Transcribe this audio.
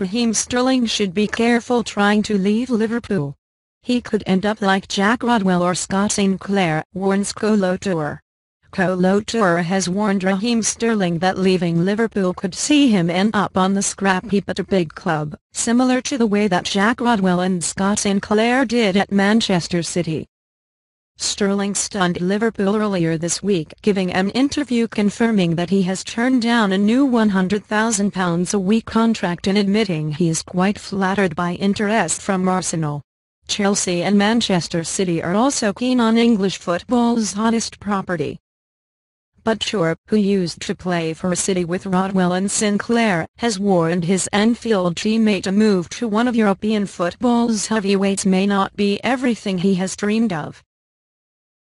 Raheem Sterling should be careful trying to leave Liverpool. He could end up like Jack Rodwell or Scott Sinclair, warns Colotour. Colotour has warned Raheem Sterling that leaving Liverpool could see him end up on the scrap heap at a big club, similar to the way that Jack Rodwell and Scott Sinclair did at Manchester City. Sterling stunned Liverpool earlier this week giving an interview confirming that he has turned down a new £100,000 a week contract and admitting he is quite flattered by interest from Arsenal. Chelsea and Manchester City are also keen on English football's hottest property. But Chorp, who used to play for City with Rodwell and Sinclair, has warned his Anfield teammate a move to one of European football's heavyweights may not be everything he has dreamed of.